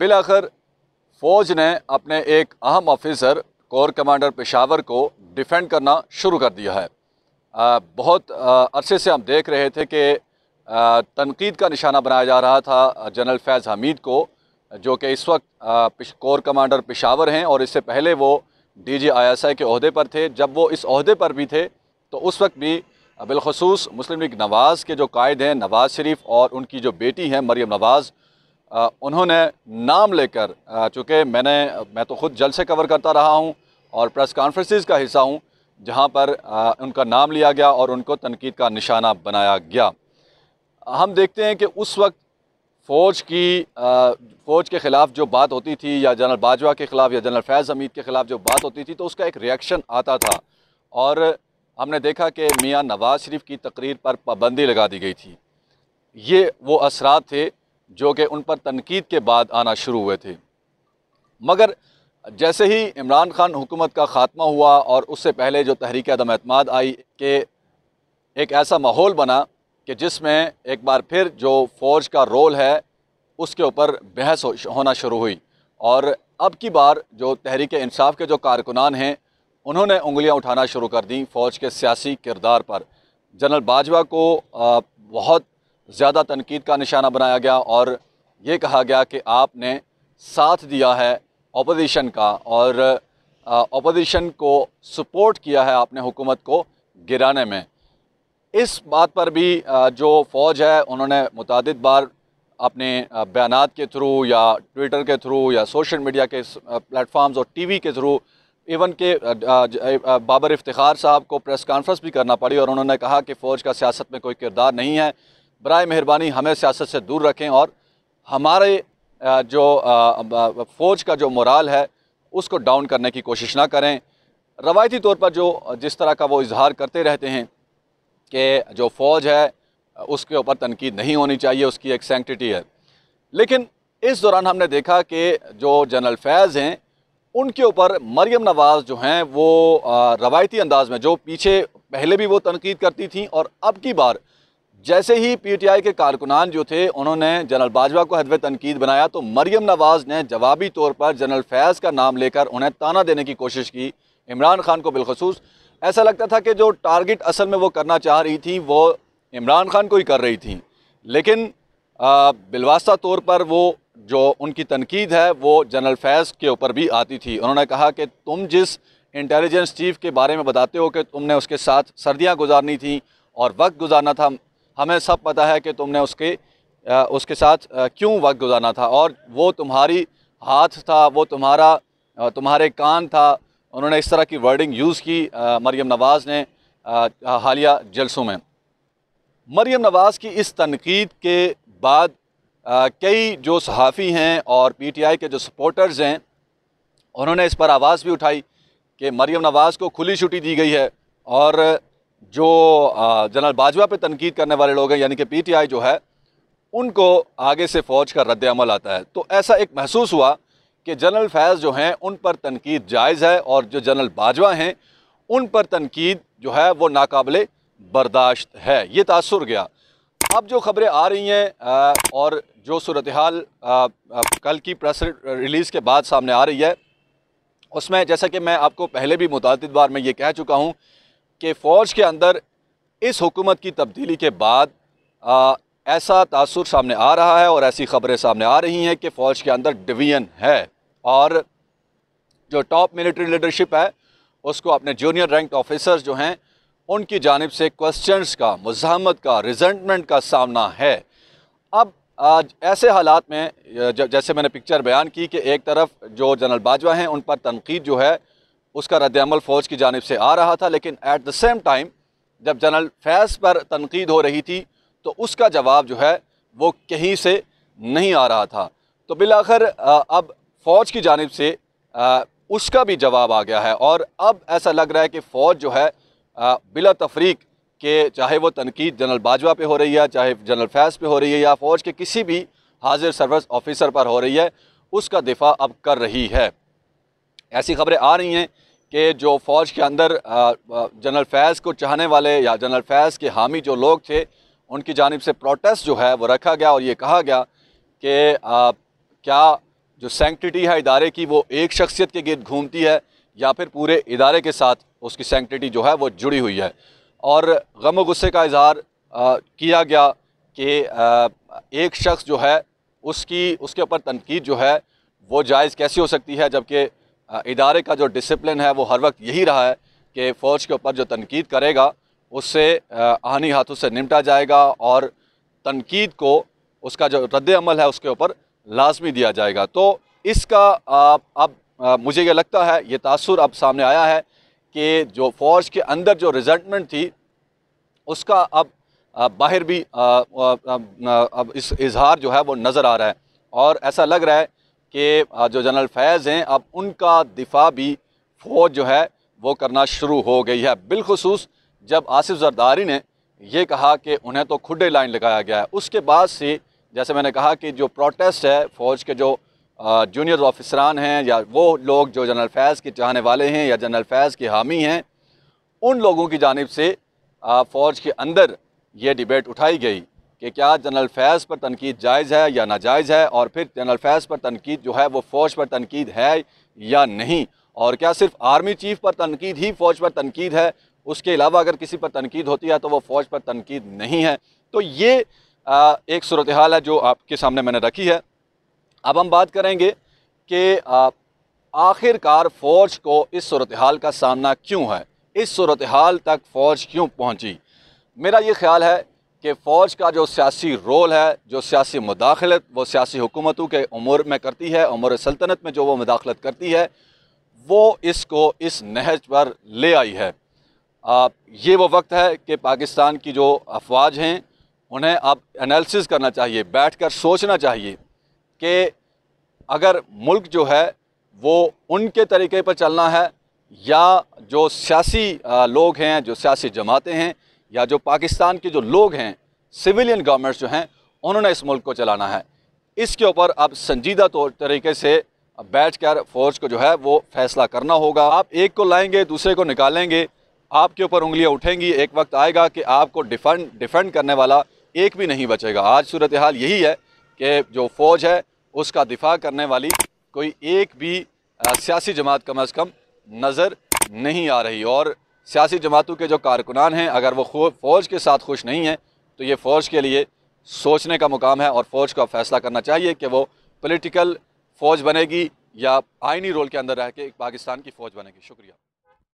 bill आखिर फ़ौज ने अपने एक अहम ऑफिसर कोर कमांडर पेशावर को डिफेंड करना शुरू कर दिया है आ, बहुत आ, अरसे से हम देख रहे थे कि तनकीद का निशाना बनाया जा रहा था जनरल फैज़ हमीद को जो कि इस वक्त कोर कमांडर पेशावर हैं और इससे पहले वो D G I S I के अहदे पर थे जब वो इस अहदे पर भी थे तो उस वक्त भी बिलखसूस मुस्लिम लीग नवाज़ के जो कायद हैं नवाज़ शरीफ और उनकी जो बेटी हैं मरियम नवाज़ उन्होंने नाम लेकर चूँकि मैंने मैं तो ख़ुद जल से कवर करता रहा हूँ और प्रेस कॉन्फ्रेंसिस का हिस्सा हूँ जहाँ पर उनका नाम लिया गया और उनको तनकीद का निशाना बनाया गया हम देखते हैं कि उस वक्त फ़ौज की फ़ौज के ख़िलाफ़ जो बात होती थी या जनरल बाजवा के ख़िलाफ़ या जनरल फैज़ हमीद के ख़िलाफ़ जो बात होती थी तो उसका एक रिएक्शन आता था और हमने देखा कि मियाँ नवाज़ शरीफ की तकरीर पर पाबंदी लगा दी गई थी ये वो असरात थे जो कि उन पर तनकीद के बाद आना शुरू हुए थे मगर जैसे ही इमरान खान हुकूमत का ख़ात्मा हुआ और उससे पहले जो तहरीक आदम अतमाद आई कि एक ऐसा माहौल बना कि जिसमें एक बार फिर जो फ़ौज का रोल है उसके ऊपर बहस होना शुरू हुई और अब की बार जो तहरीक इंसाफ के जो कारकुनान हैं उन्होंने उंगलियां उठाना शुरू कर दी फ़ौज के सियासी किरदार पर जनरल बाजवा को बहुत ज़्यादा तनकीद का निशाना बनाया गया और ये कहा गया कि आपने साथ दिया है अपोजिशन का और अपोजिशन को सपोर्ट किया है आपने हुकूमत को गिराने में इस बात पर भी जो फ़ौज है उन्होंने मुतद बार अपने बयान के थ्रू या ट्विटर के थ्रू या सोशल मीडिया के प्लेटफॉर्म्स और टीवी के थ्रू इवन के बाबर इफ्तार साहब को प्रेस कॉन्फ्रेंस भी करना पड़ी और उन्होंने कहा कि फ़ौज का सियासत में कोई किरदार नहीं है बर मेहरबानी हमें सियासत से दूर रखें और हमारे जो फ़ौज का जो मोराल है उसको डाउन करने की कोशिश ना करें रवायती तौर पर जो जिस तरह का वो इजहार करते रहते हैं कि जो फ़ौज है उसके ऊपर तनकीद नहीं होनी चाहिए उसकी एक सेंटिटी है लेकिन इस दौरान हमने देखा कि जो जनरल फैज़ हैं उनके ऊपर मरियम नवाज़ जो हैं वो रवायती अंदाज में जो पीछे पहले भी वो तनकीद करती थी और अब की बार जैसे ही पीटीआई के कारकुनान जो थे उन्होंने जनरल बाजवा को हदव तनकीद बनाया तो मरियम नवाज़ ने जवाबी तौर पर जनरल फैज़ का नाम लेकर उन्हें ताना देने की कोशिश की इमरान खान को बिलखसूस ऐसा लगता था कि जो टारगेट असल में वो करना चाह रही थी वो इमरान खान को ही कर रही थी लेकिन बिलवास्ता तौर पर वो जो उनकी तनकीद है वो जनरल फैज़ के ऊपर भी आती थी उन्होंने कहा कि तुम जिस इंटेलिजेंस चीफ के बारे में बताते हो कि तुमने उसके साथ सर्दियाँ गुजारनी थी और वक्त गुजारना था हमें सब पता है कि तुमने उसके उसके साथ क्यों वक्त गुजारना था और वो तुम्हारी हाथ था वो तुम्हारा तुम्हारे कान था उन्होंने इस तरह की वर्डिंग यूज़ की मरीम नवाज़ ने हालिया जलसों में मरीम नवाज़ की इस तनकीद के बाद कई जो सहाफ़ी हैं और पी टी आई के जो सपोर्टर्स हैं उन्होंने इस पर आवाज़ भी उठाई कि मरीम नवाज़ को खुली छुट्टी दी गई है और जो जनरल बाजवा पे तनकीद करने वाले लोग हैं यानी कि पीटीआई जो है उनको आगे से फ़ौज का रद्द अमल आता है तो ऐसा एक महसूस हुआ कि जनरल फैज़ जो हैं उन पर तनकीद जायज़ है और जो जनरल बाजवा हैं उन पर तनकीद जो है वो नाकबले बर्दाश्त है ये तासर गया अब जो ख़बरें आ रही हैं और जो सूरत हाल कल की प्रेस रिलीज़ के बाद सामने आ रही है उसमें जैसा कि मैं आपको पहले भी मुतद बार मैं ये कह चुका हूँ कि फ़ौज के अंदर इस हुकूमत की तब्दीली के बाद आ, ऐसा तासर सामने आ रहा है और ऐसी ख़बरें सामने आ रही हैं कि फ़ौज के अंदर डिवीजन है और जो टॉप मिलिट्री लीडरशिप है उसको अपने जूनियर रैंक ऑफिसर्स जो हैं उनकी जानब से क्वेश्चन का मजामत का रिजेंटमेंट का सामना है अब आज ऐसे हालात में जैसे मैंने पिक्चर बयान की कि एक तरफ जो जनरल बाजवा हैं उन पर तनकीद जो है उसका रद्दमल फ़ौज की जानब से आ रहा था लेकिन एट द सेम टाइम जब जनरल फैज़ पर तनकीद हो रही थी तो उसका जवाब जो है वो कहीं से नहीं आ रहा था तो बिलाखर अब फ़ौज की जानब से उसका भी जवाब आ गया है और अब ऐसा लग रहा है कि फ़ौज जो है बिला तफरीक के चाहे वो तनकीद जनरल बाजवा पे हो रही है चाहे जनरल फैज़ पे हो रही है या फ़ौज के किसी भी हाजिर सर्विस ऑफिसर पर हो रही है उसका दिफा अब कर रही है ऐसी खबरें आ रही हैं कि जो फ़ौज के अंदर जनरल फैज़ को चाहने वाले या जनरल फैज़ के हामी जो लोग थे उनकी जानब से प्रोटेस्ट जो है वो रखा गया और ये कहा गया कि क्या जो सेंकटिटी है इदारे की वो एक शख्सियत के गिरद घूमती है या फिर पूरे इदारे के साथ उसकी सेंकटिटी जो है वो जुड़ी हुई है और गम गुस्से का इजहार किया गया कि एक शख्स जो है उसकी उसके ऊपर तनकीद जो है वो जायज़ कैसी हो सकती है जबकि इदारे का जो डिसिप्लिन है वो हर वक्त यही रहा है कि फ़ौज के ऊपर जो तनकीद करेगा उससे आहनी हाथों से निपटा जाएगा और तनकीद को उसका जो रद्दमल है उसके ऊपर लाजमी दिया जाएगा तो इसका अब मुझे ये लगता है ये तासर अब सामने आया है कि जो फ़ौज के अंदर जो रिजल्टमेंट थी उसका अब बाहर भी अब इस इजहार जो है वो नज़र आ रहा है और ऐसा लग रहा है कि हाँ, जो जनरल फैज़ हैं अब उनका दिफा भी फ़ौज जो है वो करना शुरू हो गई है बिलखसूस जब आसिफ जरदारी ने यह कहा कि उन्हें तो खुडे लाइन लगाया गया है उसके बाद से जैसे मैंने कहा कि जो प्रोटेस्ट है फ़ौज के जो जूनियर ऑफिसरान हैं या वो लोग जो जनरल फैज़ के चाहने वाले हैं या जनरल फैज़ के हामी हैं उन लोगों की जानब से फ़ौज के अंदर ये डिबेट उठाई गई कि क्या जनरल फैज़ पर तनकीद जायज़ है या नाजायज़ है और फिर जनरल फैज़ पर तनकीद जो है वो फ़ौज पर तनकीद है या नहीं और क्या सिर्फ आर्मी चीफ पर तनकीद ही फ़ौज पर तनकीद है उसके अलावा अगर किसी पर तनकीद होती है तो वो फ़ौज पर तनकीद नहीं है तो ये आ, एक सूरत हाल है जो आपके सामने मैंने रखी है अब हम बात करेंगे कि आखिरकार फ़ौज को इस सूरत हाल का सामना क्यों है इस सूरत हाल तक फ़ौज क्यों पहुंची मेरा ये ख्याल है कि फ़ौज का जो सियासी रोल है जो सियासी मुदाखलत वो सियासी हुकूमतों के उमूर में करती है अमूर सल्तनत में जो वो मुदाखलत करती है वो इसको इस नहज पर ले आई है आप ये वो वक्त है कि पाकिस्तान की जो अफवाज हैं उन्हें अब एनालिसिस करना चाहिए बैठ कर सोचना चाहिए कि अगर मुल्क जो है वो उनके तरीके पर चलना है या जो सियासी लोग हैं जो सियासी जमातें हैं या जो पाकिस्तान के जो लोग हैं सिविलियन गवर्नमेंट्स जो हैं उन्होंने इस मुल्क को चलाना है इसके ऊपर अब संजीदा तौर तरीके से बैठ कर फौज को जो है वो फैसला करना होगा आप एक को लाएंगे दूसरे को निकालेंगे आपके ऊपर उंगलियां उठेंगी एक वक्त आएगा कि आपको डिफेंड डिफेंड करने वाला एक भी नहीं बचेगा आज सूरत हाल यही है कि जो फ़ौज है उसका दिफा करने वाली कोई एक भी सियासी जमात कम अज़ कम नज़र नहीं आ रही और सियासी जमातों के जो कारकुनान हैं अगर वो फ़ौज के साथ खुश नहीं हैं तो ये फ़ौज के लिए सोचने का मुकाम है और फ़ौज का फ़ैसला करना चाहिए कि वो पोलिटिकल फ़ौज बनेगी या आइनी रोल के अंदर रह के पाकिस्तान की फ़ौज बनेगी शुक्रिया